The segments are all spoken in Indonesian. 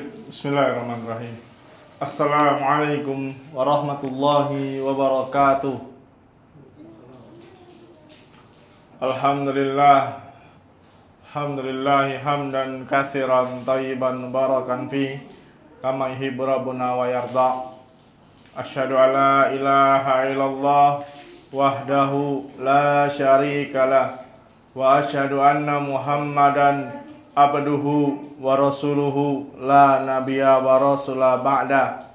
bismillahirrahmanirrahim. Assalamualaikum warahmatullahi wabarakatuh. Alhamdulillah. Alhamdulillah hamdan katsiran tayyiban barakan fi kama yuhibbu rabbuna wa yarda. Asyhadu alla ilaha illallah wahdahu la syarikalah wa asyhadu anna Muhammadan abduhu wa rasuluhu la nabiyya wa rasula ba'da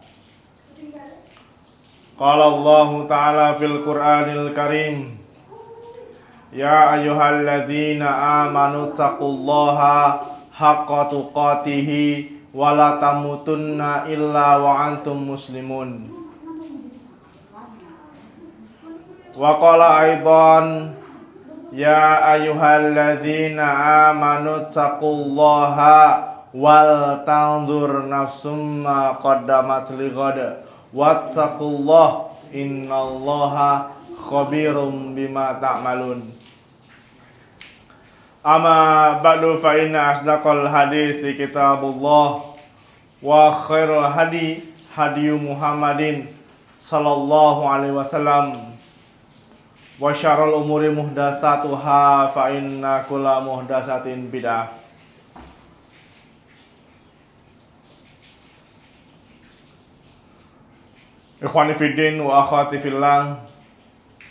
Qala Allah Ta'ala fil Qur'anil Karim Ya ayyuhalladzina amanu taqullaha haqqa tuqatihi wa la tamutunna illa wa antum muslimun Wa qala aidan Ya ayuhal ladhina amanu taqullaha wal tandur nafsumma kodamat ligada wa taqullah inna allaha khabirum bima ta'amalun Ama ba'du fa'inna asdaqal hadithi kitabullah wa khairul hadhi muhammadin sallallahu alaihi wasallam wa syarrul umuri muhdatsatuha fa inna kulla muhdatsatin bid'ah Ikhwani fiddin wa akhwati fillah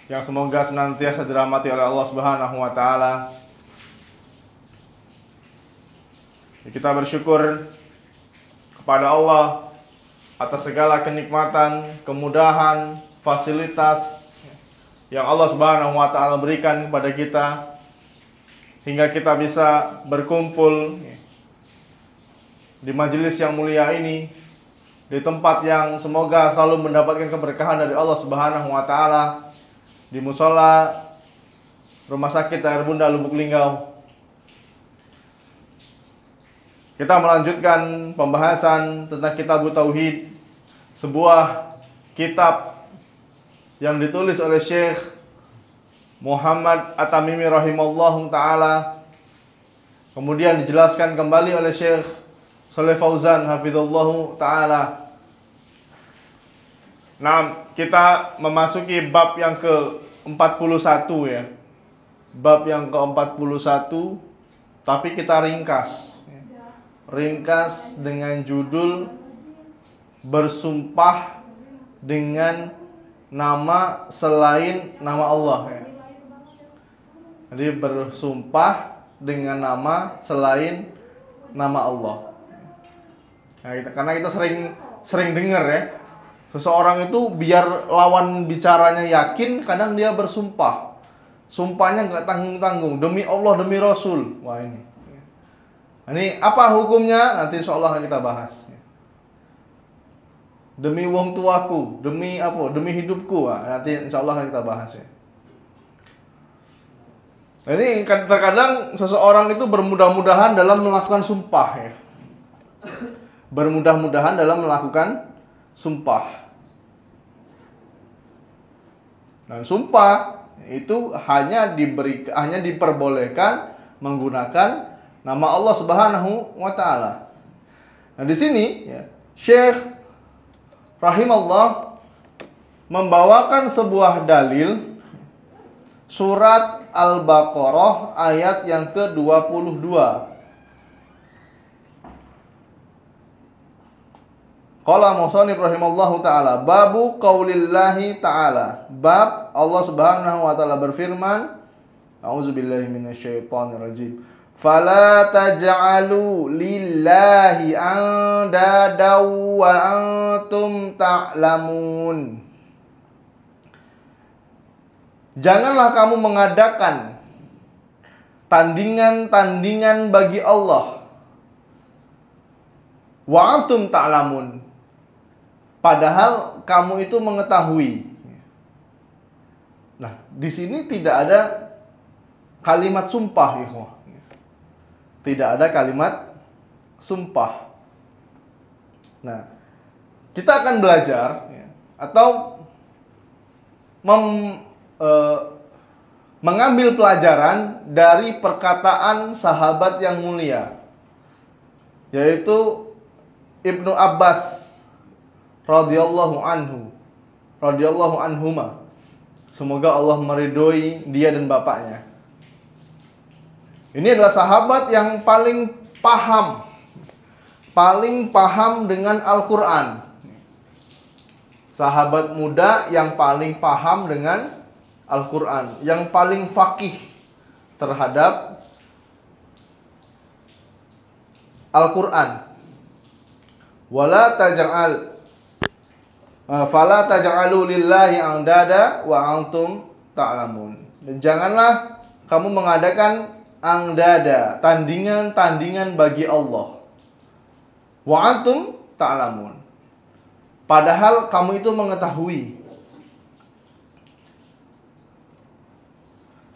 yang semoga senantiasa dirahmati oleh Allah Subhanahu wa taala. Kita bersyukur kepada Allah atas segala kenikmatan, kemudahan, fasilitas, yang Allah Subhanahu wa taala berikan kepada kita hingga kita bisa berkumpul di majelis yang mulia ini di tempat yang semoga selalu mendapatkan keberkahan dari Allah Subhanahu wa taala di musola Rumah Sakit Air Bunda Lubuk Linggau. Kita melanjutkan pembahasan tentang kitab tauhid, sebuah kitab yang ditulis oleh Syekh Muhammad Atamimi tamimi rahimallahu taala kemudian dijelaskan kembali oleh Syekh Saleh Fauzan hafizallahu taala Nah, kita memasuki bab yang ke-41 ya. Bab yang ke-41 tapi kita ringkas. Ringkas dengan judul bersumpah dengan nama selain nama Allah ya. Jadi bersumpah dengan nama selain nama Allah. Nah, kita, karena kita sering sering dengar ya, seseorang itu biar lawan bicaranya yakin, kadang dia bersumpah. Sumpahnya nggak tanggung-tanggung demi Allah demi Rasul. Wah ini. Ini apa hukumnya? Nanti insya Allah kita bahas demi wong tuaku, demi apa, demi hidupku. Ah. nanti insya Allah akan kita bahas ya. ini kan terkadang seseorang itu bermudah-mudahan dalam melakukan sumpah ya. Bermudah-mudahan dalam melakukan sumpah. Dan sumpah itu hanya diberi hanya diperbolehkan menggunakan nama Allah Subhanahu wa taala. Nah, di sini ya, Syekh rahimallah membawakan sebuah dalil surat Al-Baqarah ayat yang ke-22. Qala musannif rahimallahu taala babu qaulillahi taala bab Allah Subhanahu wa taala berfirman A'udzubillahi Fala taj'alu lillahi andadaw wa antum ta'lamun. Janganlah kamu mengadakan tandingan-tandingan bagi Allah. Wa antum ta'lamun. Padahal kamu itu mengetahui. Nah, di sini tidak ada kalimat sumpah, ikhwah tidak ada kalimat sumpah. Nah, kita akan belajar ya, atau mem, e, mengambil pelajaran dari perkataan sahabat yang mulia, yaitu Ibnu Abbas radhiyallahu anhu radhiyallahu anhuma. Semoga Allah meridhoi dia dan bapaknya. Ini adalah sahabat yang paling paham paling paham dengan Al-Qur'an. Sahabat muda yang paling paham dengan Al-Qur'an, yang paling fakih terhadap Al-Qur'an. Wala taj'al eh, fala taj'alu lillahi angdada wa antum ta'lamun. Janganlah kamu mengadakan angdada, tandingan-tandingan bagi Allah. Wa antum ta'lamun. Padahal kamu itu mengetahui.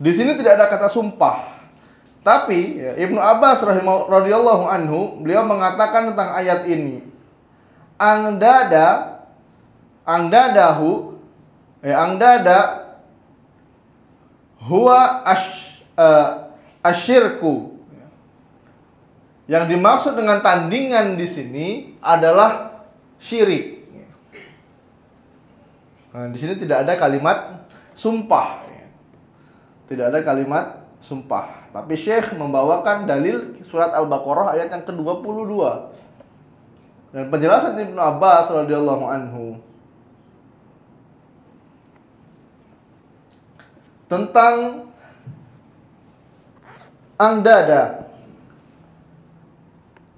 Di sini tidak ada kata sumpah. Tapi ya, Ibnu Abbas radhiyallahu anhu beliau mengatakan tentang ayat ini. Angdada angdadahu ya angdada huwa ash uh, asyirku. Yang dimaksud dengan tandingan di sini adalah syirik. Nah, di sini tidak ada kalimat sumpah. Tidak ada kalimat sumpah. Tapi Syekh membawakan dalil surat Al-Baqarah ayat yang ke-22. Dan penjelasan Ibnu Abbas radhiyallahu anhu tentang angdada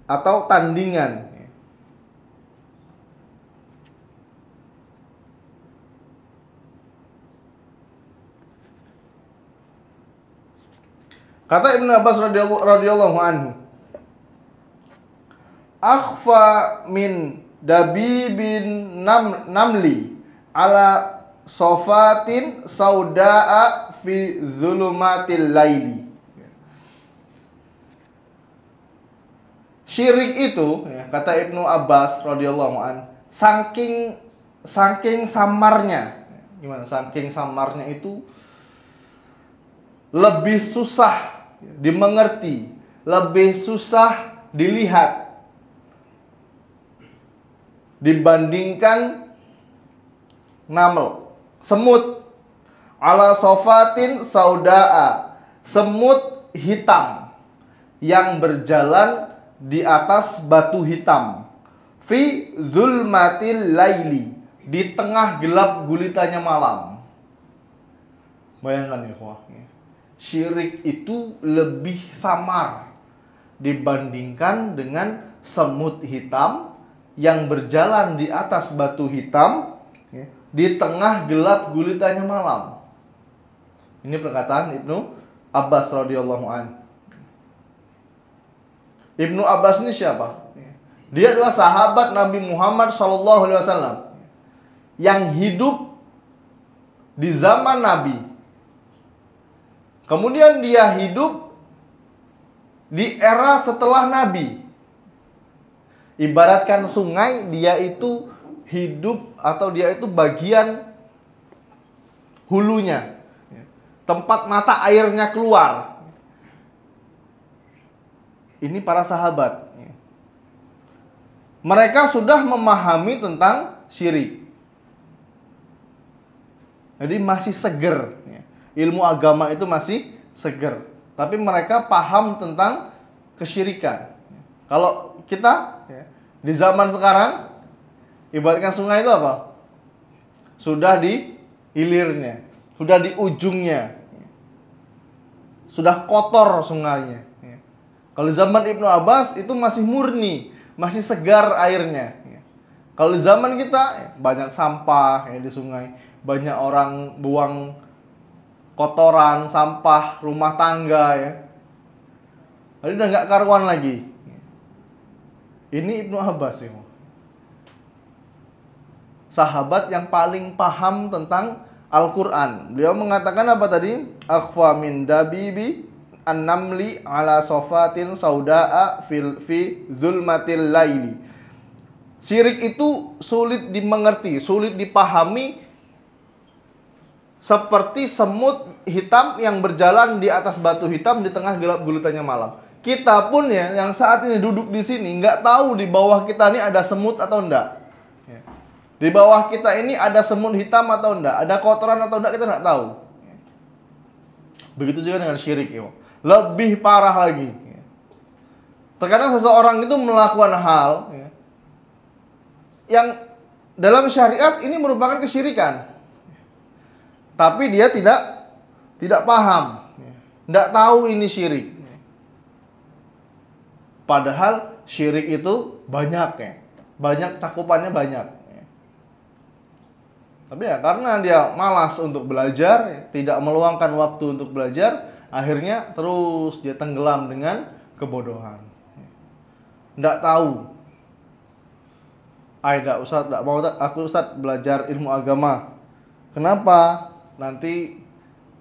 atau tandingan. Kata Ibn Abbas radhiyallahu anhu, akhfa min bin nam, namli ala sofatin saudaa fi zulumatil laili. syirik itu ya, kata Ibnu Abbas radhiyallahu an saking saking samarnya gimana saking samarnya itu lebih susah dimengerti, lebih susah dilihat dibandingkan namel, semut ala sofatin saudaa, semut hitam yang berjalan di atas batu hitam. Fi zulmatil laili, di tengah gelap gulitanya malam. Bayangkan ya, Syirik itu lebih samar dibandingkan dengan semut hitam yang berjalan di atas batu hitam ya, di tengah gelap gulitanya malam. Ini perkataan Ibnu Abbas radhiyallahu anhu. Ibnu Abbas ini siapa? Dia adalah sahabat Nabi Muhammad Alaihi Wasallam yang hidup di zaman Nabi. Kemudian dia hidup di era setelah Nabi. Ibaratkan sungai, dia itu hidup atau dia itu bagian hulunya. Tempat mata airnya keluar ini para sahabat. Mereka sudah memahami tentang syirik. Jadi masih seger. Ilmu agama itu masih seger. Tapi mereka paham tentang kesyirikan. Kalau kita di zaman sekarang, ibaratkan sungai itu apa? Sudah di hilirnya, sudah di ujungnya, sudah kotor sungainya kalau zaman Ibnu Abbas itu masih murni, masih segar airnya. Kalau zaman kita ya, banyak sampah ya, di sungai, banyak orang buang kotoran, sampah, rumah tangga ya. Jadi udah nggak karuan lagi. Ini Ibnu Abbas ya. Sahabat yang paling paham tentang Al-Quran. Beliau mengatakan apa tadi? Akhwa min dabibi an-namli ala sofatin sauda'a fil fi zulmatil laili. Syirik itu sulit dimengerti, sulit dipahami seperti semut hitam yang berjalan di atas batu hitam di tengah gelap gulitannya malam. Kita pun ya yang saat ini duduk di sini nggak tahu di bawah kita ini ada semut atau enggak. Ya. Di bawah kita ini ada semut hitam atau enggak, ada kotoran atau enggak kita nggak tahu. Ya. Begitu juga dengan syirik, ya lebih parah lagi. Terkadang seseorang itu melakukan hal iya. yang dalam syariat ini merupakan kesyirikan. Tapi dia tidak tidak paham. Iya. Tidak tahu ini syirik. Iya. Padahal syirik itu banyak ya. Banyak cakupannya banyak. Tapi ya karena dia malas untuk belajar, tidak meluangkan waktu untuk belajar, akhirnya terus dia tenggelam dengan kebodohan tidak tahu Aida tidak usah mau aku Ustaz belajar ilmu agama kenapa nanti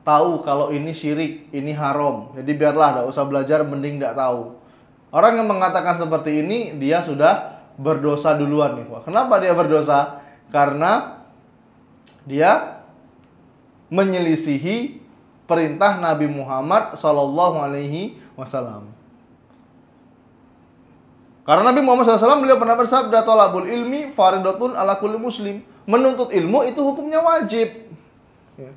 tahu kalau ini syirik ini haram jadi biarlah tidak usah belajar mending tidak tahu orang yang mengatakan seperti ini dia sudah berdosa duluan nih kenapa dia berdosa karena dia menyelisihi perintah Nabi Muhammad Shallallahu Alaihi Wasallam. Karena Nabi Muhammad SAW beliau pernah bersabda tolabul ilmi faridatun ala kulli muslim. Menuntut ilmu itu hukumnya wajib. Ya.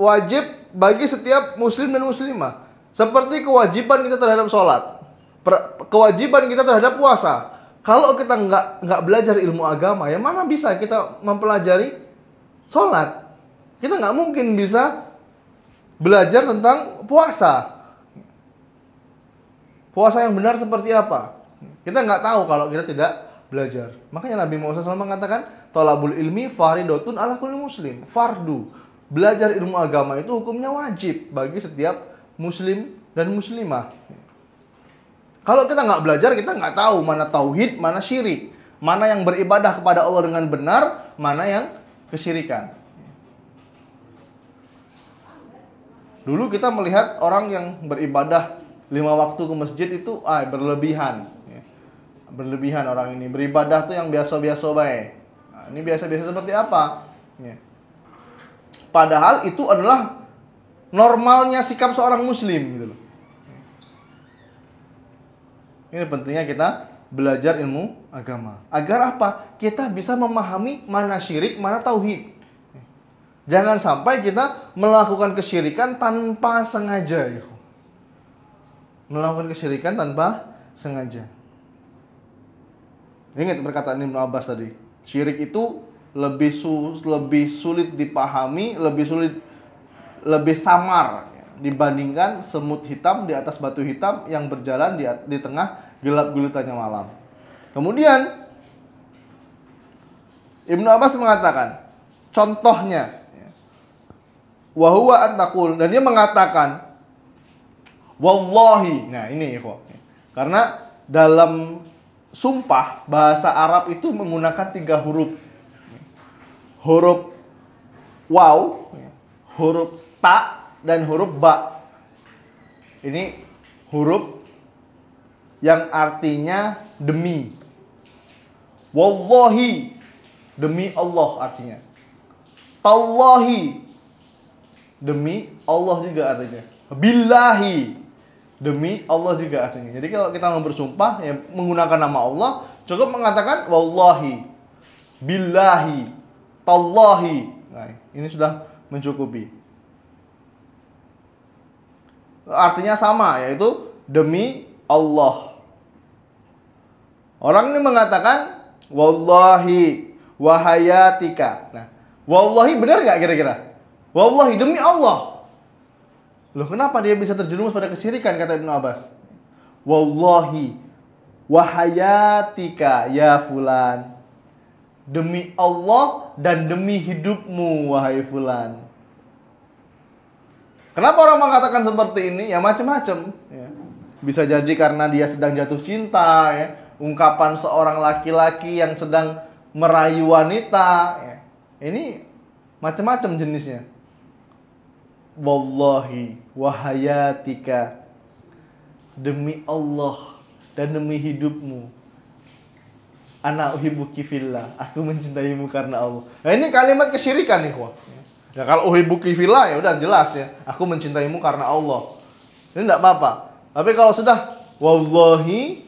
wajib bagi setiap muslim dan muslimah. Seperti kewajiban kita terhadap sholat. kewajiban kita terhadap puasa. Kalau kita nggak nggak belajar ilmu agama, ya mana bisa kita mempelajari sholat? Kita nggak mungkin bisa belajar tentang puasa. Puasa yang benar seperti apa? Kita nggak tahu kalau kita tidak belajar. Makanya Nabi Muhammad SAW mengatakan, Tolabul ilmi faridotun ala kulli muslim. Fardu. Belajar ilmu agama itu hukumnya wajib bagi setiap muslim dan muslimah. Kalau kita nggak belajar, kita nggak tahu mana tauhid, mana syirik. Mana yang beribadah kepada Allah dengan benar, mana yang kesyirikan. Dulu kita melihat orang yang beribadah lima waktu ke masjid itu ah berlebihan. Berlebihan orang ini beribadah tuh yang biasa-biasa baik. Nah, ini biasa-biasa seperti apa? Ya. Padahal itu adalah normalnya sikap seorang muslim gitu loh. Ini pentingnya kita belajar ilmu agama. Agar apa? Kita bisa memahami mana syirik, mana tauhid. Jangan sampai kita melakukan kesyirikan tanpa sengaja. Melakukan kesyirikan tanpa sengaja. Ingat perkataan Ibn Abbas tadi. Syirik itu lebih su lebih sulit dipahami, lebih sulit lebih samar dibandingkan semut hitam di atas batu hitam yang berjalan di, di tengah gelap gulitannya malam. Kemudian Ibnu Abbas mengatakan, contohnya Wahwa antakul dan dia mengatakan wallahi. Nah, ini kok. Karena dalam sumpah bahasa Arab itu menggunakan tiga huruf. Huruf waw, huruf ta dan huruf ba. Ini huruf yang artinya demi. Wallahi demi Allah artinya. Tallahi demi Allah juga artinya. bilahi demi Allah juga artinya. Jadi kalau kita mau bersumpah ya menggunakan nama Allah cukup mengatakan wallahi, billahi, tallahi. Nah, ini sudah mencukupi. Artinya sama yaitu demi Allah. Orang ini mengatakan wallahi wahayatika. Nah, wallahi benar nggak kira-kira? Wallahi demi Allah. Loh kenapa dia bisa terjerumus pada kesyirikan kata Ibnu Abbas? Wallahi wahayatika ya fulan. Demi Allah dan demi hidupmu wahai fulan. Kenapa orang mengatakan seperti ini? Ya macam-macam. Ya. Bisa jadi karena dia sedang jatuh cinta, ya. ungkapan seorang laki-laki yang sedang merayu wanita. Ya. Ini macam-macam jenisnya wallahi wahayatika demi Allah dan demi hidupmu anak uhibuki villa. aku mencintaimu karena Allah nah ini kalimat kesyirikan nih wah ya kalau uhibuki villa ya udah jelas ya aku mencintaimu karena Allah ini tidak apa-apa tapi kalau sudah wallahi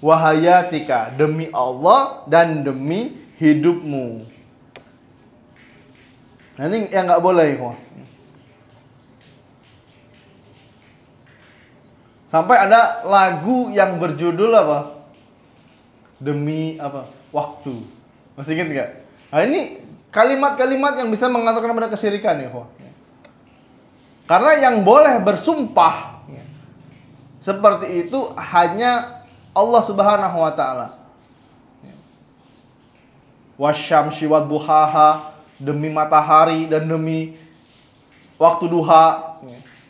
wahayatika demi Allah dan demi hidupmu nah ini yang nggak boleh ya Sampai ada lagu yang berjudul apa? Demi apa? Waktu. Masih ingat nggak? Nah ini kalimat-kalimat yang bisa mengantarkan pada kesirikan ya, Karena yang boleh bersumpah seperti itu hanya Allah Subhanahu wa taala Wasyam siwat buhaha demi matahari dan demi waktu duha.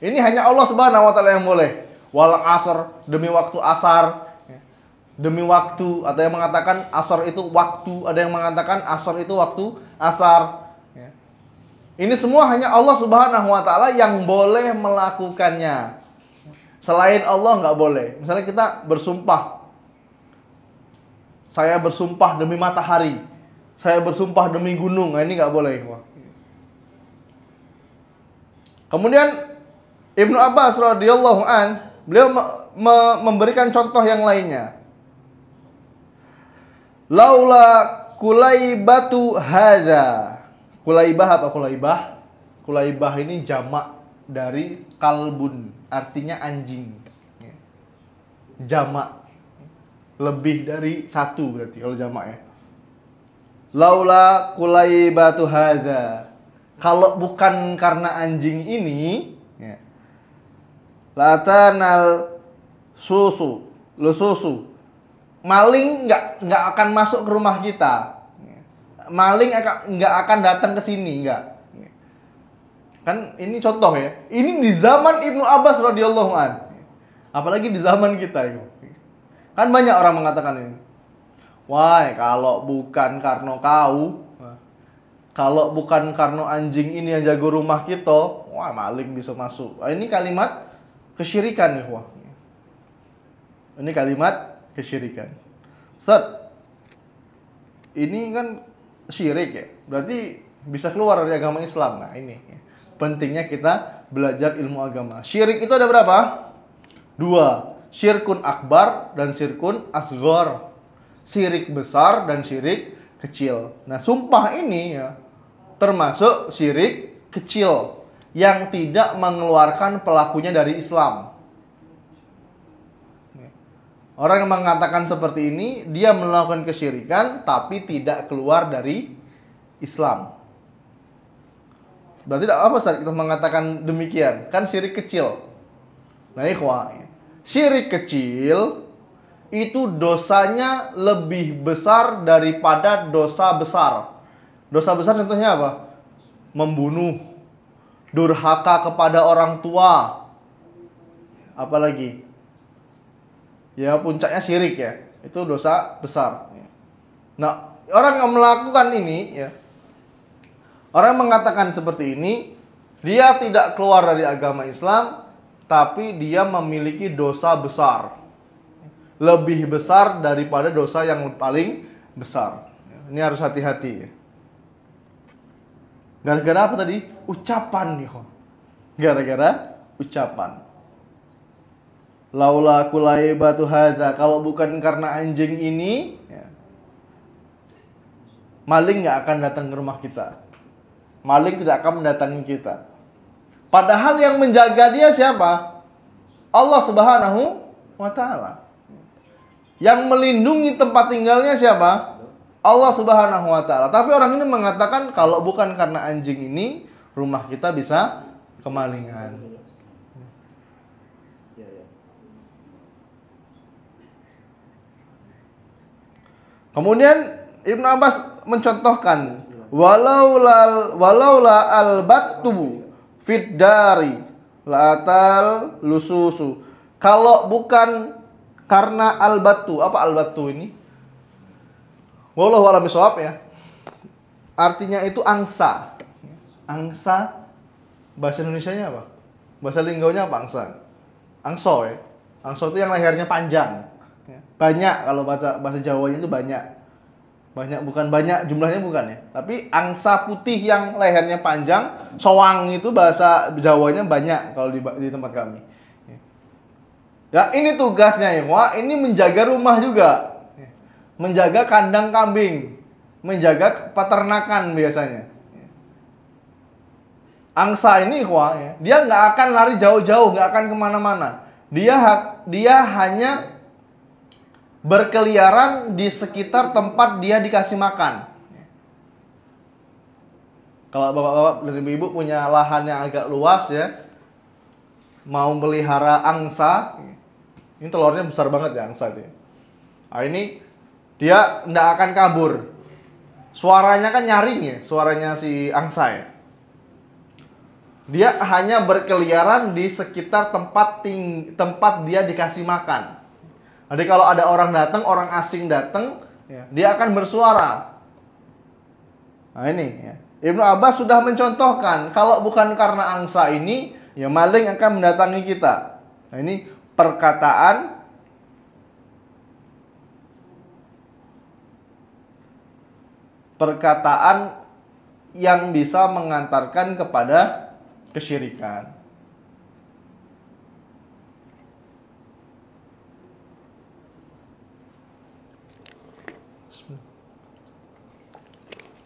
Ini hanya Allah Subhanahu wa taala yang boleh wal asor demi waktu asar demi waktu ada yang mengatakan asor itu waktu ada yang mengatakan asor itu waktu asar ini semua hanya Allah Subhanahu wa taala yang boleh melakukannya selain Allah nggak boleh misalnya kita bersumpah saya bersumpah demi matahari saya bersumpah demi gunung nah, ini nggak boleh kemudian Ibnu Abbas radhiyallahu an Beliau me me memberikan contoh yang lainnya. Laula kulaibatu haza. Kulaibah apa kulaibah? Kulaibah ini jamak dari kalbun, artinya anjing. Jamak lebih dari satu berarti kalau jamak ya. Laula kulaibatu haza. Kalau bukan karena anjing ini, latanal susu lu susu maling nggak nggak akan masuk ke rumah kita maling nggak akan datang ke sini nggak kan ini contoh ya ini di zaman Ibnu Abbas radhiyallahu an apalagi di zaman kita itu kan banyak orang mengatakan ini wah kalau bukan karena kau kalau bukan karena anjing ini yang jago rumah kita wah maling bisa masuk ini kalimat kesyirikan ikhwah. Ini kalimat kesyirikan. Set. Ini kan syirik ya. Berarti bisa keluar dari agama Islam. Nah, ini pentingnya kita belajar ilmu agama. Syirik itu ada berapa? Dua. Syirkun akbar dan syirkun asgor. Syirik besar dan syirik kecil. Nah, sumpah ini ya termasuk syirik kecil yang tidak mengeluarkan pelakunya dari Islam. Orang yang mengatakan seperti ini, dia melakukan kesyirikan tapi tidak keluar dari Islam. Berarti apa saat kita mengatakan demikian? Kan syirik kecil. Nah, ikhwah. Ya. Syirik kecil itu dosanya lebih besar daripada dosa besar. Dosa besar contohnya apa? Membunuh, durhaka kepada orang tua. Apalagi ya puncaknya syirik ya. Itu dosa besar. Nah, orang yang melakukan ini ya orang yang mengatakan seperti ini dia tidak keluar dari agama Islam tapi dia memiliki dosa besar. Lebih besar daripada dosa yang paling besar. Ini harus hati-hati ya. -hati. Gara-gara apa tadi? Ucapan nih Gara-gara ucapan. Laula kulai batu haza. Kalau bukan karena anjing ini, ya, maling nggak akan datang ke rumah kita. Maling tidak akan mendatangi kita. Padahal yang menjaga dia siapa? Allah Subhanahu wa taala. Yang melindungi tempat tinggalnya siapa? Allah Subhanahu wa taala. Tapi orang ini mengatakan kalau bukan karena anjing ini rumah kita bisa kemalingan. Kemudian Ibnu Abbas mencontohkan walaulal walaula albattu fit dari latal lususu. Kalau bukan karena albatu, apa albatu ini? Wallahu alam ya. Artinya itu angsa. Angsa bahasa Indonesia-nya apa? Bahasa linggaunya apa angsa? Angso ya. Angso itu yang lehernya panjang. Ya. Banyak kalau baca bahasa Jawanya itu banyak. Banyak bukan banyak jumlahnya bukan ya. Tapi angsa putih yang lehernya panjang, soang itu bahasa Jawanya banyak kalau di, di tempat kami. Ya nah, ini tugasnya ya, Wah, ini menjaga rumah juga menjaga kandang kambing, menjaga peternakan biasanya. Angsa ini, wah, ya, dia nggak akan lari jauh-jauh, nggak akan kemana-mana. Dia dia hanya berkeliaran di sekitar tempat dia dikasih makan. Kalau bapak-bapak dan ibu-ibu punya lahan yang agak luas ya, mau melihara angsa, ini telurnya besar banget ya angsa ini. Ya. Nah, ini dia tidak akan kabur. Suaranya kan nyaring ya, suaranya si angsa ya. Dia hanya berkeliaran di sekitar tempat ting tempat dia dikasih makan. Jadi kalau ada orang datang, orang asing datang, ya. dia akan bersuara. Nah ini ya. Ibnu Abbas sudah mencontohkan kalau bukan karena angsa ini, ya maling akan mendatangi kita. Nah ini perkataan perkataan yang bisa mengantarkan kepada kesyirikan.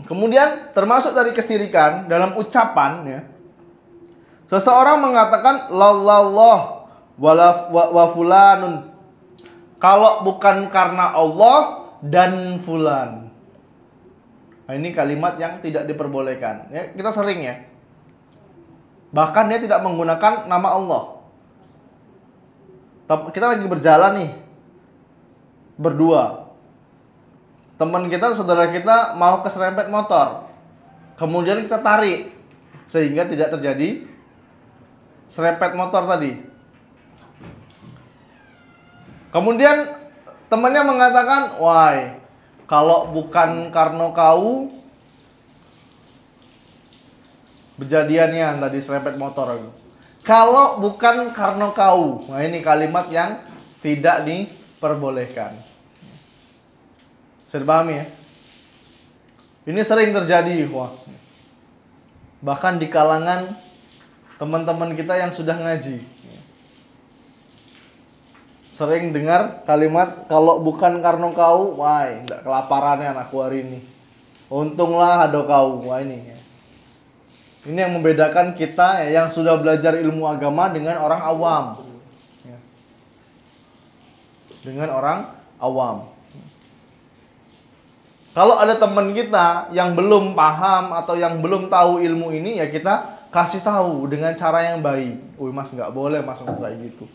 Kemudian termasuk dari kesirikan dalam ucapan ya. Seseorang mengatakan lallallah la wa, wa fulanun. Kalau bukan karena Allah dan fulan. Nah, ini kalimat yang tidak diperbolehkan. Ya, kita sering ya. Bahkan dia tidak menggunakan nama Allah. Kita lagi berjalan nih. Berdua. Teman kita, saudara kita mau keserempet motor. Kemudian kita tarik sehingga tidak terjadi serempet motor tadi. Kemudian temannya mengatakan, "Why, kalau bukan Karno kau Bejadiannya tadi serempet motor aku. Kalau bukan Karno kau. Nah ini kalimat yang tidak diperbolehkan. Bisa dipahami ya? Ini sering terjadi, wah. Bahkan di kalangan teman-teman kita yang sudah ngaji sering dengar kalimat kalau bukan karena kau, wah tidak kelaparannya anakku hari ini. Untunglah ada kau, wah ini. Ini yang membedakan kita ya, yang sudah belajar ilmu agama dengan orang awam. Ya. Dengan orang awam. Kalau ada teman kita yang belum paham atau yang belum tahu ilmu ini ya kita kasih tahu dengan cara yang baik. Wih mas nggak boleh mas kayak gitu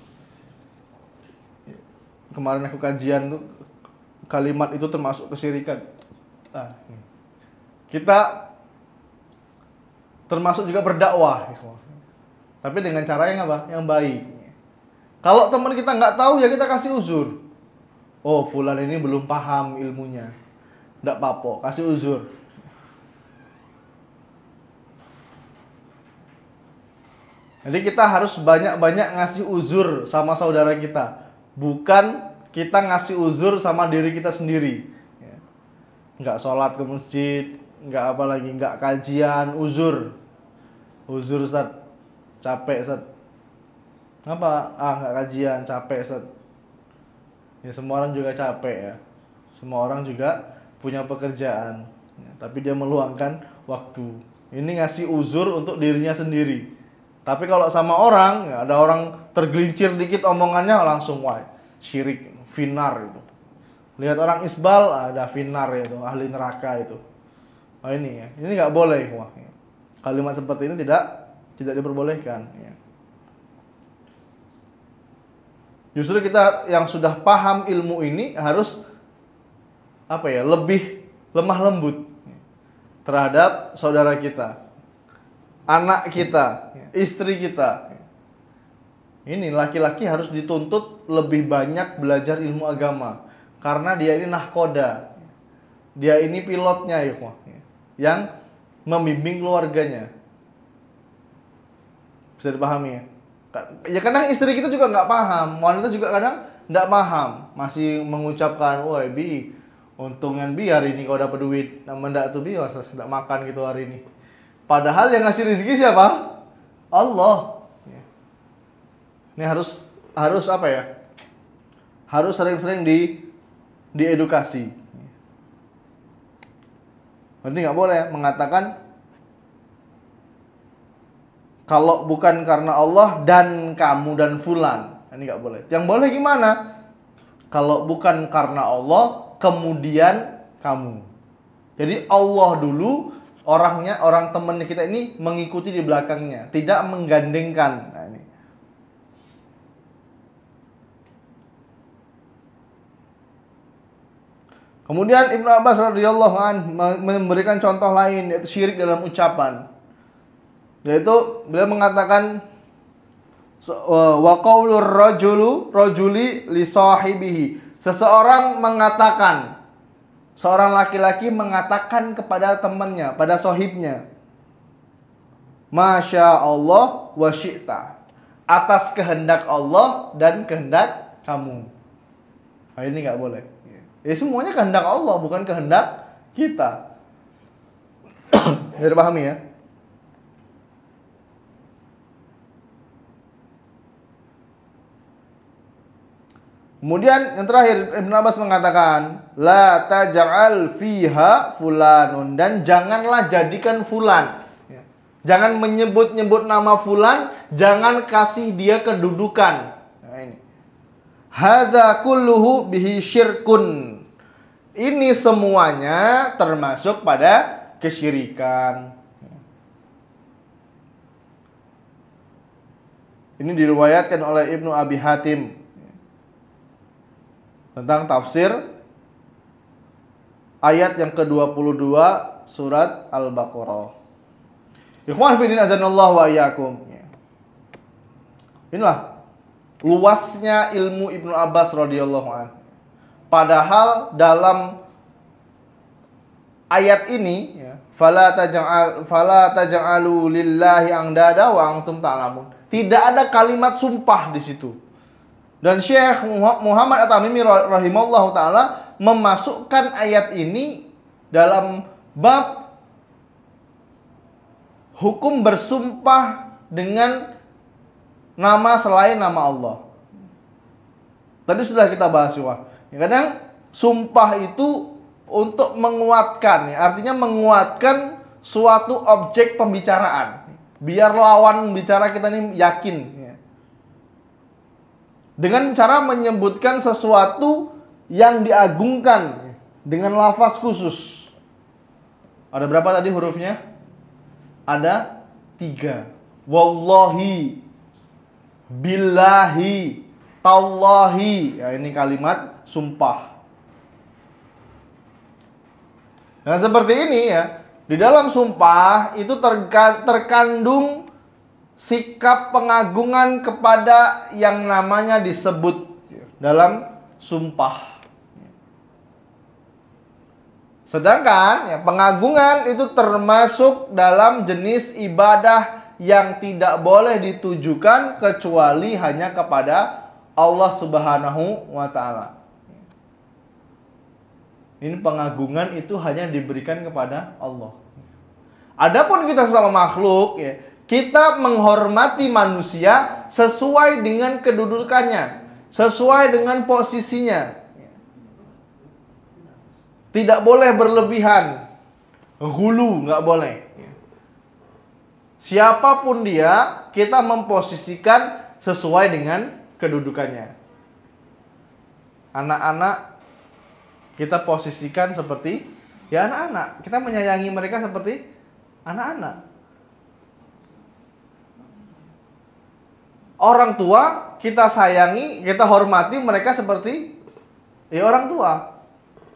kemarin aku kajian tuh kalimat itu termasuk kesirikan. Nah, kita termasuk juga berdakwah, tapi dengan cara yang apa? Yang baik. Kalau teman kita nggak tahu ya kita kasih uzur. Oh, Fulan ini belum paham ilmunya. Nggak apa-apa, kasih uzur. Jadi kita harus banyak-banyak ngasih uzur sama saudara kita bukan kita ngasih uzur sama diri kita sendiri. Ya. Nggak sholat ke masjid, nggak apa lagi, nggak kajian, uzur. Uzur, Ustaz. Capek, Ustaz. Kenapa? Ah, nggak kajian, capek, Ustaz. Ya, semua orang juga capek ya. Semua orang juga punya pekerjaan. Ya, tapi dia meluangkan waktu. Ini ngasih uzur untuk dirinya sendiri tapi kalau sama orang, ya ada orang tergelincir dikit omongannya langsung wah syirik, finar itu. Lihat orang isbal ah, ada finar itu, ahli neraka itu. Oh ini ya, ini nggak boleh wah. Ya. Kalimat seperti ini tidak tidak diperbolehkan. Ya. Justru kita yang sudah paham ilmu ini harus apa ya lebih lemah lembut ya, terhadap saudara kita anak kita, yeah. istri kita. Ini laki-laki harus dituntut lebih banyak belajar ilmu agama karena dia ini nahkoda. Dia ini pilotnya, ikhwah. Ya. Yang membimbing keluarganya. Bisa dipahami ya? Ya kadang istri kita juga nggak paham, wanita juga kadang nggak paham, masih mengucapkan, woi bi, untungan bi hari ini kau dapat duit, namun tidak tuh bi, tidak makan gitu hari ini." Padahal yang ngasih rezeki siapa? Allah. Ini harus harus apa ya? Harus sering-sering di diedukasi. Berarti nggak boleh mengatakan kalau bukan karena Allah dan kamu dan fulan. Ini nggak boleh. Yang boleh gimana? Kalau bukan karena Allah, kemudian kamu. Jadi Allah dulu, orangnya orang temennya kita ini mengikuti di belakangnya tidak menggandengkan nah ini Kemudian Ibnu Abbas radhiyallahu an memberikan contoh lain yaitu syirik dalam ucapan. Yaitu beliau mengatakan e, wa qaulur rajulu rajuli li sahibihi. Seseorang mengatakan seorang laki-laki mengatakan kepada temannya, pada sohibnya, Masya Allah wa syi'ta. Atas kehendak Allah dan kehendak kamu. Nah, ini nggak boleh. Ya semuanya kehendak Allah, bukan kehendak kita. Jadi pahami ya? Kemudian yang terakhir Ibn Abbas mengatakan la taj'al fiha fulanun dan janganlah jadikan fulan. Ya. Jangan menyebut-nyebut nama fulan, jangan kasih dia kedudukan. Hadha nah, ini. kulluhu bihi syirkun. Ini semuanya termasuk pada kesyirikan. Ini diriwayatkan oleh Ibnu Abi Hatim tentang tafsir ayat yang ke-22 surat Al-Baqarah. Ikhwan fidin azanallahu wa iyyakum. Inilah luasnya ilmu Ibnu Abbas radhiyallahu an. Padahal dalam ayat ini ya, fala taj'al fala taj'alu lillahi angdada wa antum ta'lamun. Tidak ada kalimat sumpah di situ. Dan Syekh Muhammad At-Tamimi rahimahullah ta'ala memasukkan ayat ini dalam bab hukum bersumpah dengan nama selain nama Allah. Tadi sudah kita bahas Wah, Kadang sumpah itu untuk menguatkan ya. artinya menguatkan suatu objek pembicaraan. Biar lawan bicara kita ini yakin dengan cara menyebutkan sesuatu yang diagungkan dengan lafaz khusus. Ada berapa tadi hurufnya? Ada tiga. Wallahi, billahi, tallahi. Ya, ini kalimat sumpah. Nah seperti ini ya, di dalam sumpah itu terkandung sikap pengagungan kepada yang namanya disebut dalam sumpah. Sedangkan ya, pengagungan itu termasuk dalam jenis ibadah yang tidak boleh ditujukan kecuali hanya kepada Allah Subhanahu wa taala. Ini pengagungan itu hanya diberikan kepada Allah. Adapun kita sesama makhluk ya, kita menghormati manusia sesuai dengan kedudukannya, sesuai dengan posisinya. Tidak boleh berlebihan, hulu nggak boleh. Siapapun dia, kita memposisikan sesuai dengan kedudukannya. Anak-anak kita posisikan seperti ya anak-anak. Kita menyayangi mereka seperti anak-anak. orang tua kita sayangi, kita hormati mereka seperti ya orang tua.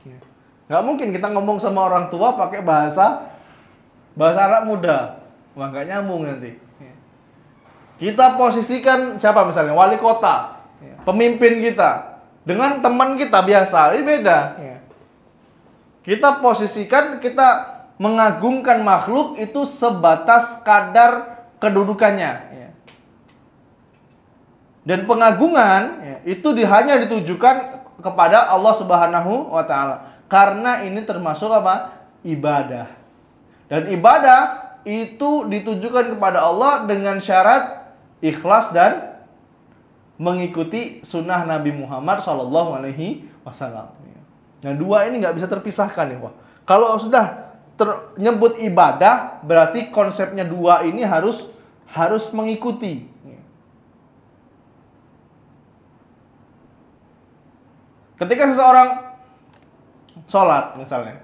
Iya. Nggak mungkin kita ngomong sama orang tua pakai bahasa bahasa anak muda. Wah, nggak nyambung nanti. Iya. Kita posisikan siapa misalnya wali kota, iya. pemimpin kita dengan teman kita biasa, ini beda. Kita posisikan kita mengagungkan makhluk itu sebatas kadar kedudukannya dan pengagungan ya, itu di, hanya ditujukan kepada Allah Subhanahu wa taala. Karena ini termasuk apa? ibadah. Dan ibadah itu ditujukan kepada Allah dengan syarat ikhlas dan mengikuti sunnah Nabi Muhammad Shallallahu Alaihi Wasallam. Nah dua ini nggak bisa terpisahkan ya, Wah. Kalau sudah menyebut nyebut ibadah, berarti konsepnya dua ini harus harus mengikuti. Ketika seseorang sholat misalnya,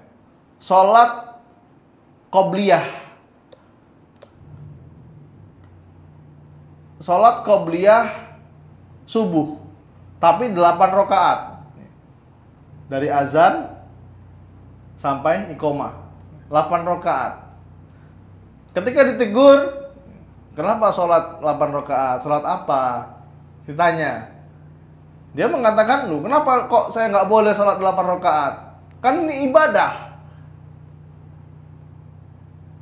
sholat qobliyah, sholat qobliyah subuh, tapi delapan rokaat dari azan sampai ikoma delapan rokaat ketika ditegur kenapa sholat delapan rokaat sholat apa ditanya dia mengatakan, lu kenapa kok saya nggak boleh sholat 8 rakaat? Kan ini ibadah.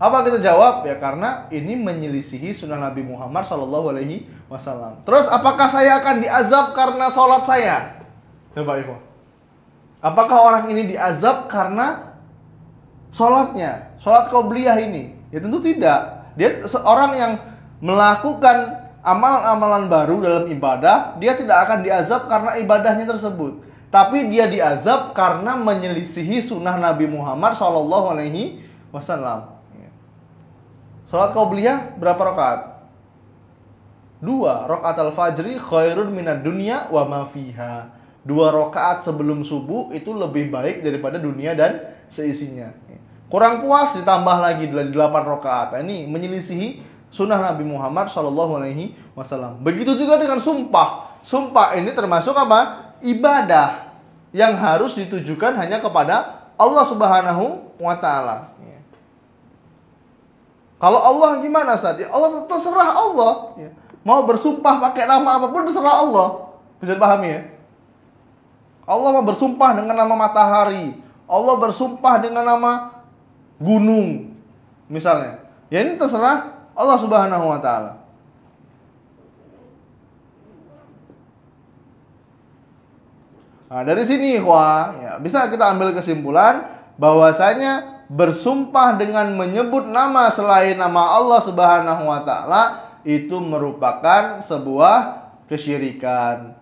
Apa kita jawab? Ya karena ini menyelisihi sunnah Nabi Muhammad Shallallahu Alaihi Wasallam. Terus apakah saya akan diazab karena sholat saya? Coba Ibu Apakah orang ini diazab karena sholatnya? Sholat qobliyah ini? Ya tentu tidak. Dia seorang yang melakukan amalan-amalan baru dalam ibadah, dia tidak akan diazab karena ibadahnya tersebut. Tapi dia diazab karena menyelisihi sunnah Nabi Muhammad Shallallahu Alaihi Wasallam. Salat qobliyah berapa rakaat? Dua rakaat al-fajri khairun minad dunya wa ma fiha. Dua rakaat sebelum subuh itu lebih baik daripada dunia dan seisinya. Kurang puas ditambah lagi delapan rakaat. Nah, ini menyelisihi sunnah Nabi Muhammad Shallallahu Alaihi Wasallam. Begitu juga dengan sumpah. Sumpah ini termasuk apa? Ibadah yang harus ditujukan hanya kepada Allah Subhanahu Wa Taala. Ya. Kalau Allah gimana Ustaz? Ya, Allah terserah Allah. Ya. Mau bersumpah pakai nama apapun terserah Allah. Bisa dipahami ya? Allah mau bersumpah dengan nama matahari. Allah bersumpah dengan nama gunung. Misalnya. Ya ini terserah Allah Subhanahu wa taala. Nah, dari sini ikhwah, ya, bisa kita ambil kesimpulan bahwasanya bersumpah dengan menyebut nama selain nama Allah Subhanahu wa taala itu merupakan sebuah kesyirikan.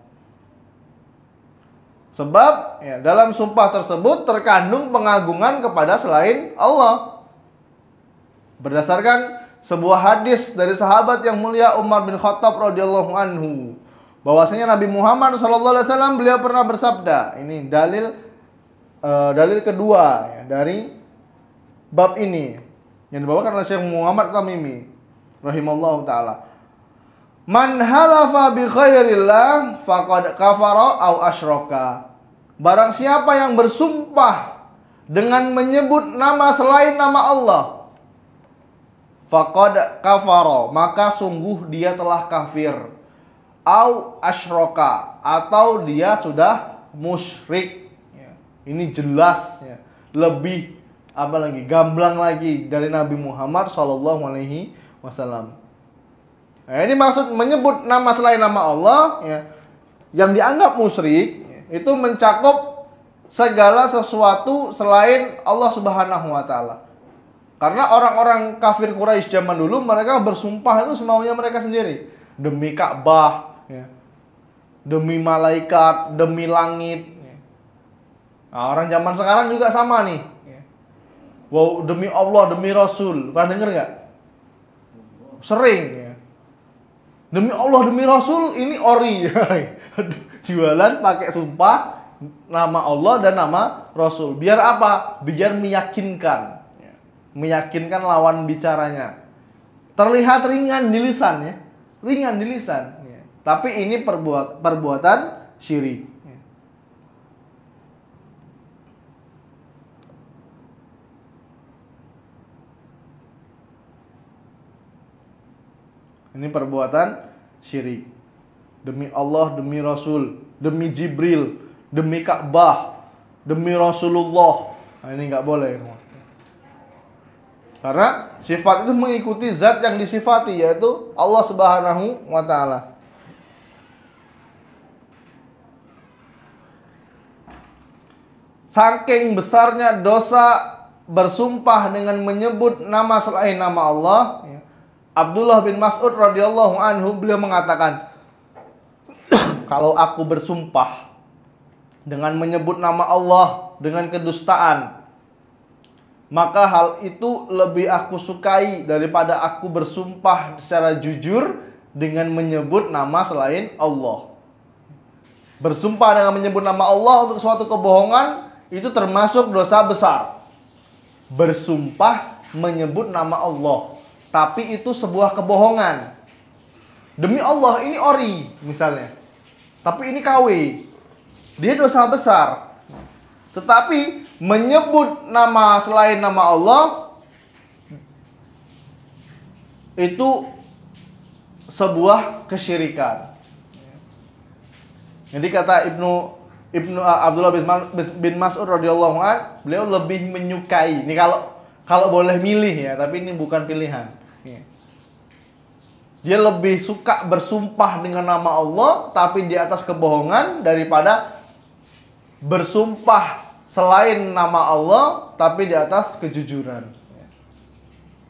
Sebab ya, dalam sumpah tersebut terkandung pengagungan kepada selain Allah. Berdasarkan sebuah hadis dari sahabat yang mulia Umar bin Khattab radhiyallahu anhu bahwasanya Nabi Muhammad sallallahu alaihi wasallam beliau pernah bersabda ini dalil uh, dalil kedua ya, dari bab ini yang dibawakan oleh Syekh Muhammad Tamimi rahimallahu taala Man halafa bi khairillah faqad kafara au asyraka Barang siapa yang bersumpah dengan menyebut nama selain nama Allah Fakod kafaro, maka sungguh dia telah kafir. Au ashroka, atau dia sudah musyrik. Ya. Ini jelas, ya. lebih apa lagi gamblang lagi dari Nabi Muhammad Shallallahu Alaihi Wasallam. Nah, ini maksud menyebut nama selain nama Allah ya, yang dianggap musyrik ya. itu mencakup segala sesuatu selain Allah Subhanahu Wa Taala. Karena orang-orang kafir Quraisy zaman dulu mereka bersumpah itu semaunya mereka sendiri. Demi Ka'bah, ya. demi malaikat, demi langit. Ya. Nah, orang zaman sekarang juga sama nih. Ya. Wow, demi Allah, demi Rasul. Pernah dengar nggak? Sering. Ya. Demi Allah, demi Rasul ini ori. Jualan pakai sumpah nama Allah dan nama Rasul. Biar apa? Biar meyakinkan meyakinkan lawan bicaranya. Terlihat ringan di lisan ya, ringan di lisan. Ya. Tapi ini perbuat perbuatan syirik. Ya. Ini perbuatan syirik. Demi Allah, demi Rasul, demi Jibril, demi Ka'bah, demi Rasulullah. Nah, ini nggak boleh. Ya, karena sifat itu mengikuti zat yang disifati yaitu Allah Subhanahu wa taala. Saking besarnya dosa bersumpah dengan menyebut nama selain nama Allah, Abdullah bin Mas'ud radhiyallahu anhu beliau mengatakan, "Kalau aku bersumpah dengan menyebut nama Allah dengan kedustaan, maka hal itu lebih aku sukai daripada aku bersumpah secara jujur dengan menyebut nama selain Allah. Bersumpah dengan menyebut nama Allah untuk suatu kebohongan itu termasuk dosa besar. Bersumpah menyebut nama Allah, tapi itu sebuah kebohongan. Demi Allah ini ori misalnya. Tapi ini KW. Dia dosa besar. Tetapi menyebut nama selain nama Allah itu sebuah kesyirikan. Jadi kata Ibnu Ibnu uh, Abdullah bin Mas'ud radhiyallahu an, beliau lebih menyukai. Ini kalau kalau boleh milih ya, tapi ini bukan pilihan. Dia lebih suka bersumpah dengan nama Allah tapi di atas kebohongan daripada bersumpah selain nama Allah tapi di atas kejujuran.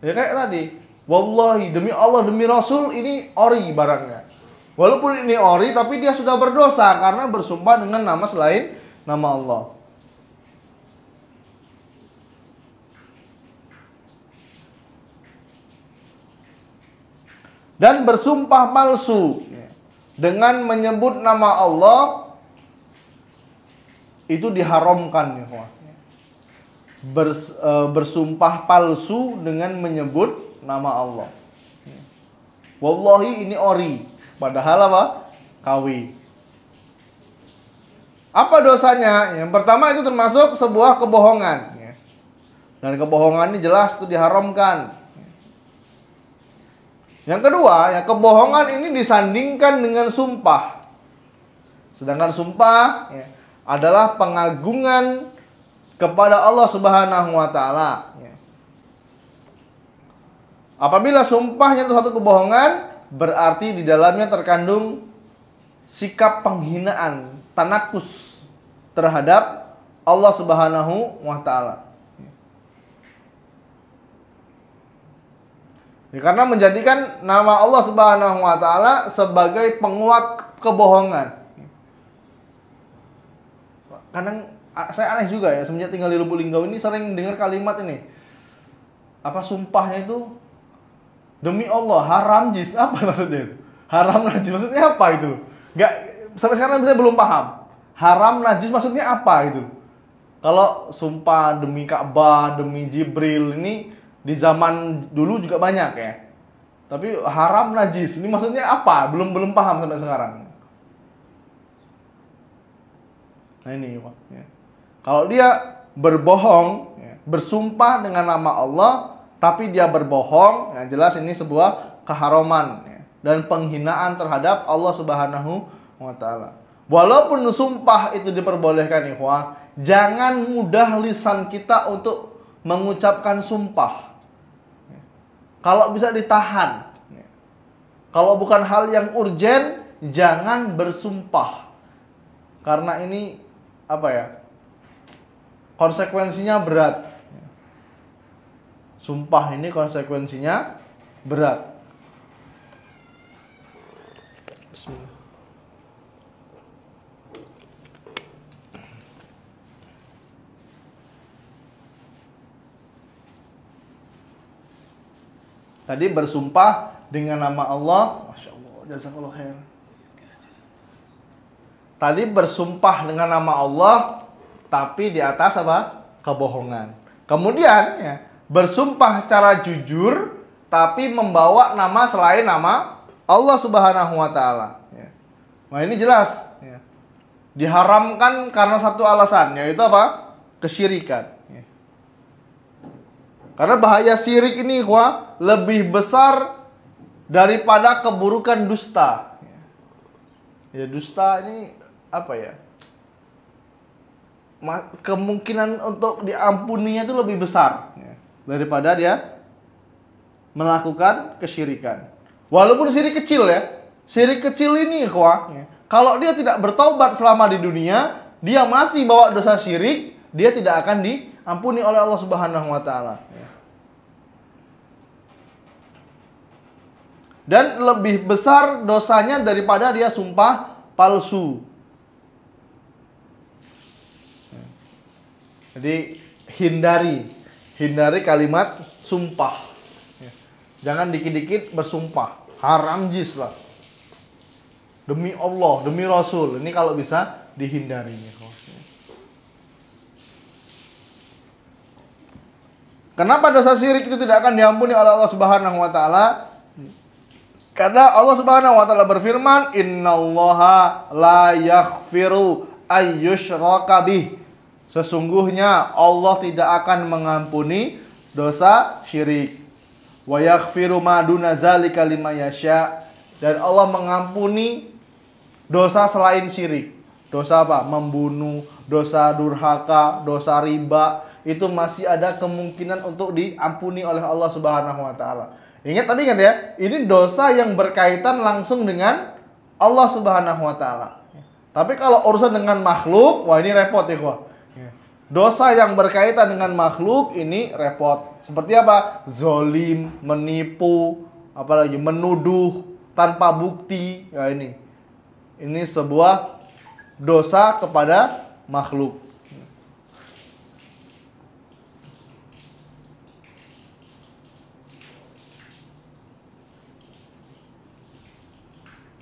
Ya kayak tadi, wallahi demi Allah demi Rasul ini ori barangnya. Walaupun ini ori tapi dia sudah berdosa karena bersumpah dengan nama selain nama Allah. Dan bersumpah palsu dengan menyebut nama Allah itu diharamkan ya Bers, e, bersumpah palsu dengan menyebut nama Allah. Wallahi ini ori, padahal apa? Kawi. Apa dosanya? Yang pertama itu termasuk sebuah kebohongan. Ya. Dan kebohongan ini jelas itu diharamkan. Yang kedua, ya kebohongan ini disandingkan dengan sumpah. Sedangkan sumpah ya, adalah pengagungan kepada Allah Subhanahu wa taala. Ya. Apabila sumpahnya itu satu kebohongan, berarti di dalamnya terkandung sikap penghinaan, tanakus terhadap Allah Subhanahu wa taala. Ya, karena menjadikan nama Allah Subhanahu wa taala sebagai penguat kebohongan kadang saya aneh juga ya semenjak tinggal di Lubuk Linggau ini sering dengar kalimat ini apa sumpahnya itu demi Allah haram jis apa maksudnya itu haram najis maksudnya apa itu nggak sampai sekarang saya belum paham haram najis maksudnya apa itu kalau sumpah demi Ka'bah demi Jibril ini di zaman dulu juga banyak ya tapi haram najis ini maksudnya apa belum belum paham sampai sekarang Nah ini Ya. Kalau dia berbohong, ya, bersumpah dengan nama Allah, tapi dia berbohong, ya, jelas ini sebuah keharuman ya, dan penghinaan terhadap Allah Subhanahu wa taala. Walaupun sumpah itu diperbolehkan Ikhwan, jangan mudah lisan kita untuk mengucapkan sumpah. Kalau bisa ditahan. Ya. Kalau bukan hal yang urgent, jangan bersumpah. Karena ini apa ya konsekuensinya berat sumpah ini konsekuensinya berat Tadi bersumpah dengan nama Allah, masya Allah, jazakallah khair. Tadi bersumpah dengan nama Allah tapi di atas apa? kebohongan. Kemudian ya, bersumpah secara jujur tapi membawa nama selain nama Allah Subhanahu wa taala ya. Nah, ini jelas ya. Diharamkan karena satu alasan yaitu apa? kesyirikan. Ya. Karena bahaya syirik ini wah lebih besar daripada keburukan dusta. Ya dusta ini apa ya kemungkinan untuk diampuninya itu lebih besar ya, daripada dia melakukan kesyirikan. Walaupun sirik kecil ya, sirik kecil ini kuah. Ya. Kalau dia tidak bertobat selama di dunia, dia mati bawa dosa syirik, dia tidak akan diampuni oleh Allah Subhanahu wa taala. Ya. Dan lebih besar dosanya daripada dia sumpah palsu. Jadi hindari, hindari kalimat sumpah. Ya. Jangan dikit-dikit bersumpah. Haram jis lah. Demi Allah, demi Rasul. Ini kalau bisa dihindari. Kenapa dosa syirik itu tidak akan diampuni oleh Allah Subhanahu wa taala? Karena Allah Subhanahu wa taala berfirman, "Innallaha la yaghfiru ayyushraka bih Sesungguhnya Allah tidak akan mengampuni dosa syirik. Wa yaghfiru ma duna zalika yasha. Dan Allah mengampuni dosa selain syirik. Dosa apa? Membunuh, dosa durhaka, dosa riba. Itu masih ada kemungkinan untuk diampuni oleh Allah Subhanahu wa taala. Ingat tapi ingat ya, ini dosa yang berkaitan langsung dengan Allah Subhanahu wa taala. Tapi kalau urusan dengan makhluk, wah ini repot ya, wah dosa yang berkaitan dengan makhluk ini repot. Seperti apa? Zolim, menipu, apalagi menuduh tanpa bukti. Ya ini. Ini sebuah dosa kepada makhluk.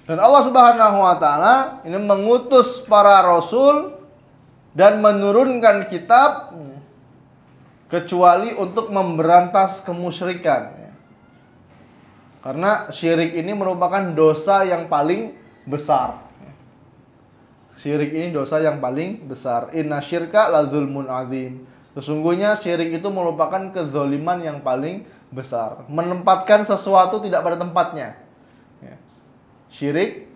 Dan Allah Subhanahu wa taala ini mengutus para rasul dan menurunkan kitab kecuali untuk memberantas kemusyrikan. Karena syirik ini merupakan dosa yang paling besar. Syirik ini dosa yang paling besar. Inna syirka la zulmun azim. Sesungguhnya syirik itu merupakan kezoliman yang paling besar. Menempatkan sesuatu tidak pada tempatnya. Ya. Syirik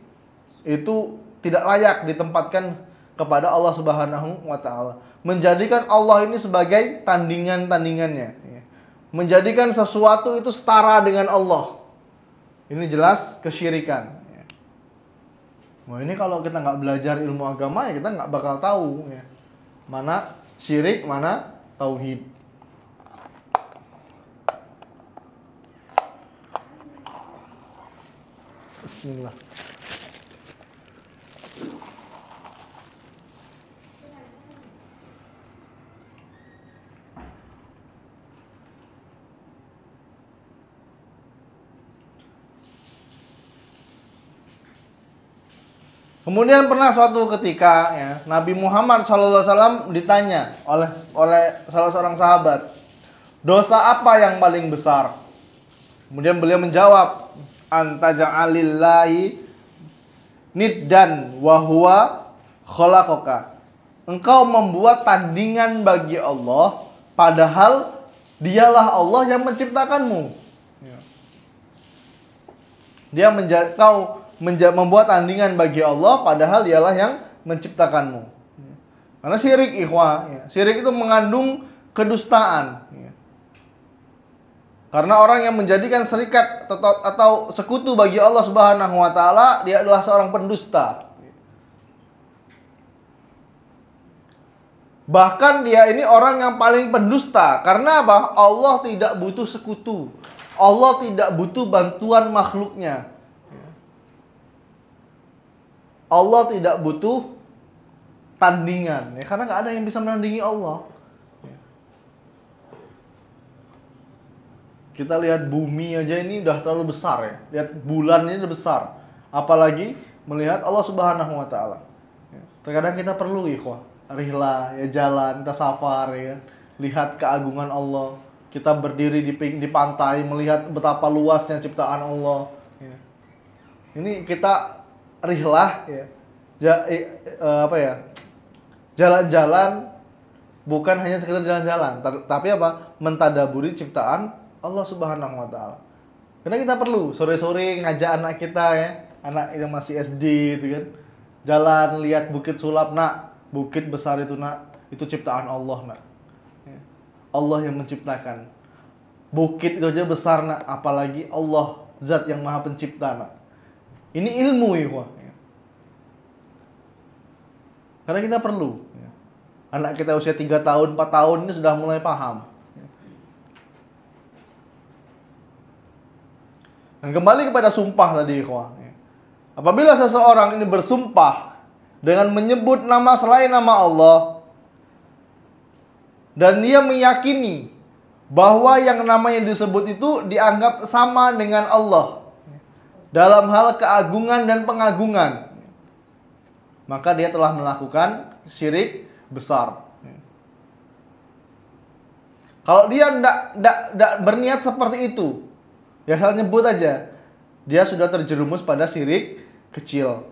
itu tidak layak ditempatkan kepada Allah Subhanahu wa taala. Menjadikan Allah ini sebagai tandingan-tandingannya. Menjadikan sesuatu itu setara dengan Allah. Ini jelas kesyirikan. Wah ini kalau kita nggak belajar ilmu agama ya kita nggak bakal tahu ya. Mana syirik, mana tauhid. Bismillah. Kemudian pernah suatu ketika ya, Nabi Muhammad SAW ditanya oleh oleh salah seorang sahabat, dosa apa yang paling besar? Kemudian beliau menjawab, nid dan wahwa kholakoka. Engkau membuat tandingan bagi Allah, padahal dialah Allah yang menciptakanmu. Ya. Dia menjadi kau membuat tandingan bagi Allah padahal dialah yang menciptakanmu. Karena syirik Ikhwa ya. syirik itu mengandung kedustaan. Ya. Karena orang yang menjadikan serikat atau sekutu bagi Allah Subhanahu wa taala, dia adalah seorang pendusta. Bahkan dia ini orang yang paling pendusta. Karena apa? Allah tidak butuh sekutu. Allah tidak butuh bantuan makhluknya. Allah tidak butuh tandingan ya karena nggak ada yang bisa menandingi Allah. Kita lihat bumi aja ini udah terlalu besar ya. Lihat bulan ini udah besar. Apalagi melihat Allah Subhanahu wa taala. Ya, terkadang kita perlu ikhwah, rihla, ya jalan, kita safar ya kan. Lihat keagungan Allah. Kita berdiri di ping di pantai melihat betapa luasnya ciptaan Allah. Ya. Ini kita rihlah ya. Ja, eh, apa ya? Jalan-jalan bukan hanya sekedar jalan-jalan, tapi apa? Mentadaburi ciptaan Allah Subhanahu wa taala. Karena kita perlu sore-sore ngajak anak kita ya, anak yang masih SD gitu kan. Jalan lihat bukit sulap, Nak. Bukit besar itu, Nak. Itu ciptaan Allah, Nak. Ya. Allah yang menciptakan. Bukit itu aja besar, Nak, apalagi Allah zat yang Maha Pencipta, Nak. Ini ilmu ya. Karena kita perlu. Anak kita usia 3 tahun, 4 tahun ini sudah mulai paham. Dan kembali kepada sumpah tadi, ikhwah. Apabila seseorang ini bersumpah dengan menyebut nama selain nama Allah dan dia meyakini bahwa yang namanya disebut itu dianggap sama dengan Allah dalam hal keagungan dan pengagungan. Maka dia telah melakukan syirik besar. Kalau dia tidak berniat seperti itu, ya saya nyebut aja, dia sudah terjerumus pada syirik kecil.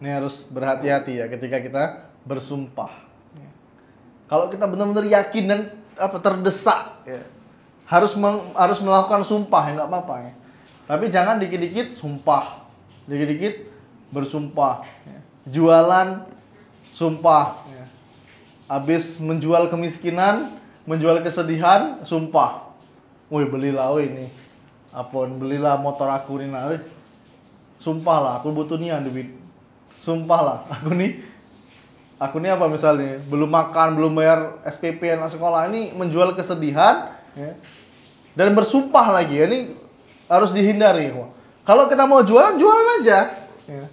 Ini harus berhati-hati ya ketika kita bersumpah. Kalau kita benar-benar yakin dan apa terdesak, ya. harus meng, harus melakukan sumpah ya nggak apa-apa ya. Tapi jangan dikit-dikit sumpah, dikit-dikit bersumpah, ya. jualan sumpah, ya. habis menjual kemiskinan, menjual kesedihan, sumpah. Woi belilah woi ini, apaan belilah motor aku ini nah, woi. Sumpah lah, aku butuh nih duit sumpah lah aku nih aku nih apa misalnya belum makan belum bayar SPP anak sekolah ini menjual kesedihan ya. dan bersumpah lagi ya ini harus dihindari kalau kita mau jualan jualan aja ya.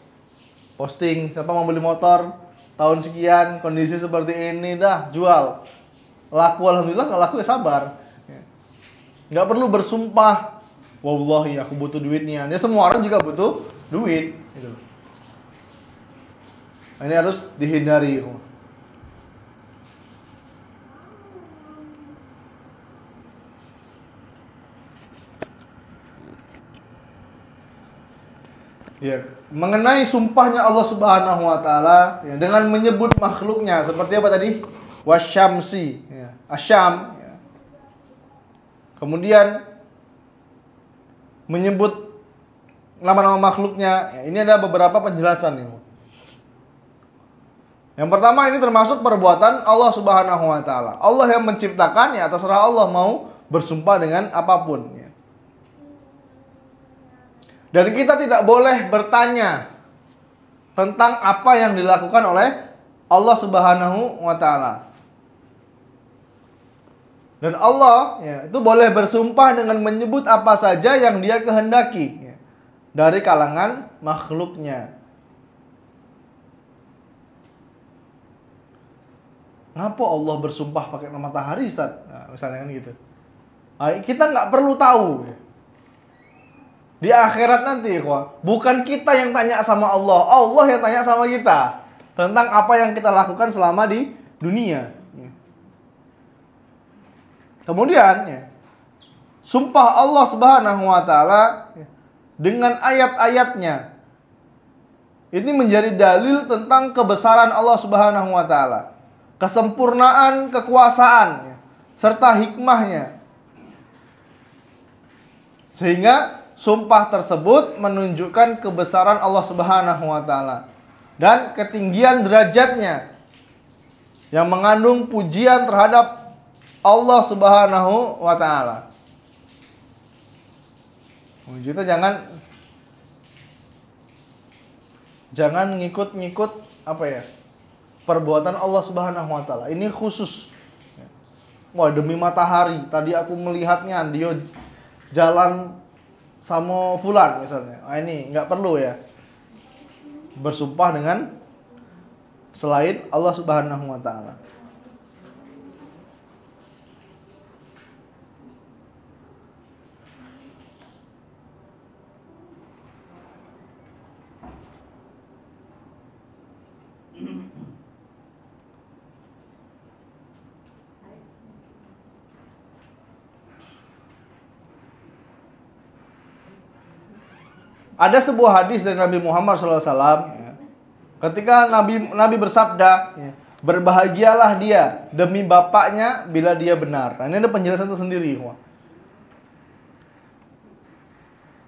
posting siapa mau beli motor tahun sekian kondisi seperti ini dah jual laku alhamdulillah kalau laku ya sabar ya. nggak ya. perlu bersumpah wallahi aku butuh duitnya nih ya semua orang juga butuh duit gitu ini harus dihindari. Ya, mengenai sumpahnya Allah Subhanahu wa taala ya, dengan menyebut makhluknya seperti apa tadi? Wasyamsi, ya. Asyam, ya. Kemudian menyebut nama-nama makhluknya. Ya, ini ada beberapa penjelasan nih. Ya. Yang pertama ini termasuk perbuatan Allah Subhanahu wa taala. Allah yang menciptakan, ya terserah Allah mau bersumpah dengan apapun ya. Dan kita tidak boleh bertanya tentang apa yang dilakukan oleh Allah Subhanahu wa taala. Dan Allah ya, itu boleh bersumpah dengan menyebut apa saja yang dia kehendaki ya, dari kalangan makhluknya. Kenapa Allah bersumpah pakai nama matahari, Ustaz? Nah, misalnya kan gitu. Nah, kita nggak perlu tahu. Di akhirat nanti, kok. Bukan kita yang tanya sama Allah, Allah yang tanya sama kita tentang apa yang kita lakukan selama di dunia. Kemudian, ya, sumpah Allah Subhanahu wa taala dengan ayat-ayatnya ini menjadi dalil tentang kebesaran Allah Subhanahu wa taala kesempurnaan kekuasaan serta hikmahnya. Sehingga sumpah tersebut menunjukkan kebesaran Allah Subhanahu wa taala dan ketinggian derajatnya yang mengandung pujian terhadap Allah Subhanahu wa taala. Kita jangan jangan ngikut-ngikut apa ya? perbuatan Allah Subhanahu wa taala. Ini khusus. Wah, demi matahari, tadi aku melihatnya dia jalan sama fulan misalnya. Nah, ini nggak perlu ya. Bersumpah dengan selain Allah Subhanahu wa taala. Ada sebuah hadis dari Nabi Muhammad SAW. Ya. Ketika Nabi Nabi bersabda, ya. berbahagialah dia demi bapaknya bila dia benar. Nah, ini ada penjelasan tersendiri, Wah.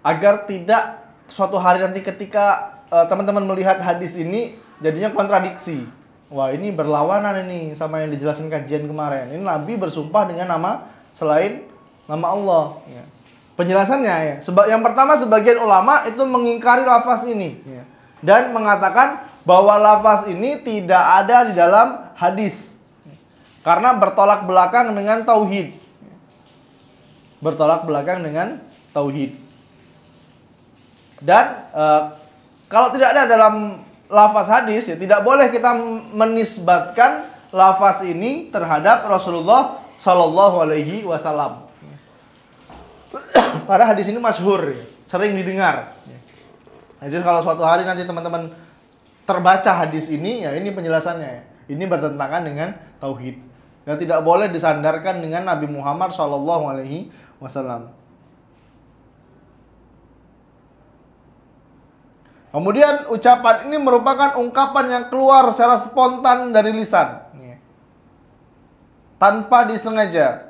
Agar tidak suatu hari nanti ketika eh, teman-teman uh, melihat hadis ini jadinya kontradiksi. Wah, ini berlawanan ini sama yang dijelaskan kajian kemarin. Ini Nabi bersumpah dengan nama selain nama Allah. Ya. Penjelasannya ya. Seba yang pertama sebagian ulama itu mengingkari lafaz ini ya. dan mengatakan bahwa lafaz ini tidak ada di dalam hadis karena bertolak belakang dengan tauhid. Bertolak belakang dengan tauhid. Dan e, kalau tidak ada dalam lafaz hadis ya tidak boleh kita menisbatkan lafaz ini terhadap Rasulullah Shallallahu alaihi wasallam. Para hadis ini masyhur, sering didengar. Jadi kalau suatu hari nanti teman-teman terbaca hadis ini, ya ini penjelasannya. Ini bertentangan dengan tauhid dan tidak boleh disandarkan dengan Nabi Muhammad Shallallahu Alaihi Wasallam. Kemudian ucapan ini merupakan ungkapan yang keluar secara spontan dari lisan, tanpa disengaja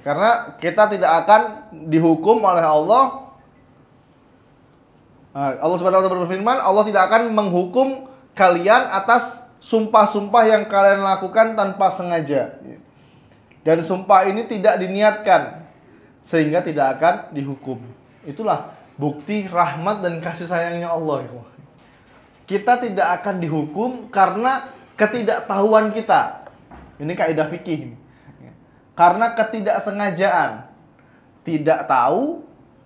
karena kita tidak akan dihukum oleh Allah. Nah, Allah Subhanahu wa berfirman, Allah tidak akan menghukum kalian atas sumpah-sumpah yang kalian lakukan tanpa sengaja. Dan sumpah ini tidak diniatkan sehingga tidak akan dihukum. Itulah bukti rahmat dan kasih sayangnya Allah. Kita tidak akan dihukum karena ketidaktahuan kita. Ini kaidah fikih. Karena ketidaksengajaan. Tidak tahu,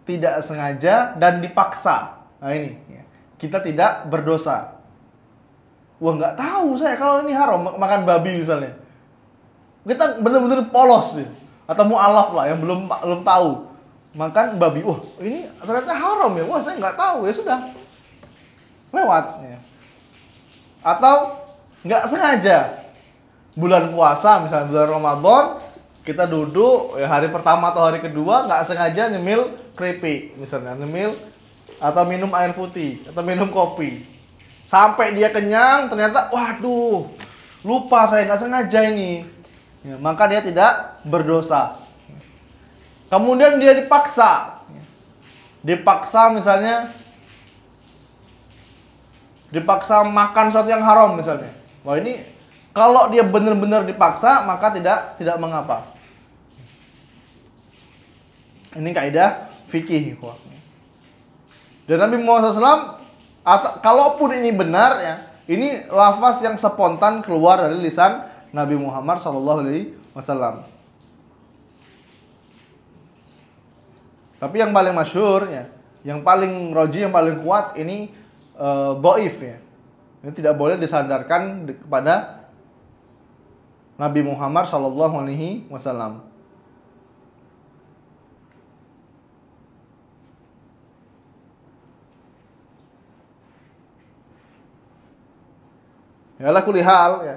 tidak sengaja, dan dipaksa. Nah ini, kita tidak berdosa. Wah nggak tahu saya kalau ini haram makan babi misalnya. Kita benar-benar polos sih. Atau mualaf lah yang belum belum tahu makan babi. Wah ini ternyata haram ya. Wah saya nggak tahu ya sudah lewat. Ya. Atau nggak sengaja bulan puasa misalnya bulan Ramadan kita duduk ya hari pertama atau hari kedua nggak sengaja nyemil keripik misalnya nyemil atau minum air putih atau minum kopi sampai dia kenyang ternyata waduh lupa saya nggak sengaja ini ya, maka dia tidak berdosa kemudian dia dipaksa dipaksa misalnya dipaksa makan sesuatu yang haram misalnya wah ini kalau dia benar-benar dipaksa maka tidak tidak mengapa ini kaidah fikih Dan Nabi Muhammad SAW, atau, kalaupun ini benar ya, ini lafaz yang spontan keluar dari lisan Nabi Muhammad Shallallahu Alaihi Wasallam. Tapi yang paling masyur ya, yang paling roji, yang paling kuat ini uh, eh, boif ya. Ini tidak boleh disandarkan kepada Nabi Muhammad Shallallahu Alaihi Wasallam. Ya lah kulihal ya.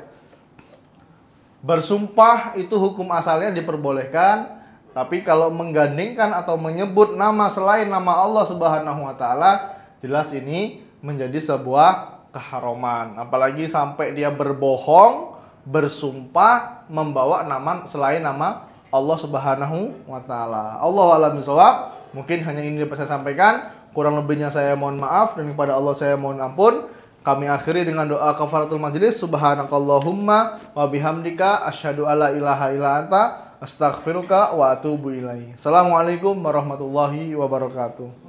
Bersumpah itu hukum asalnya diperbolehkan, tapi kalau menggandingkan atau menyebut nama selain nama Allah Subhanahu wa taala, jelas ini menjadi sebuah keharuman. Apalagi sampai dia berbohong, bersumpah membawa nama selain nama Allah Subhanahu wa taala. Allahu a'lam Mungkin hanya ini yang saya sampaikan. Kurang lebihnya saya mohon maaf dan kepada Allah saya mohon ampun. Kami akhiri dengan doa kafaratul majlis. Subhanakallahumma wa bihamdika asyhadu alla ilaha illa anta astaghfiruka wa atubu ilaih. Assalamualaikum warahmatullahi wabarakatuh.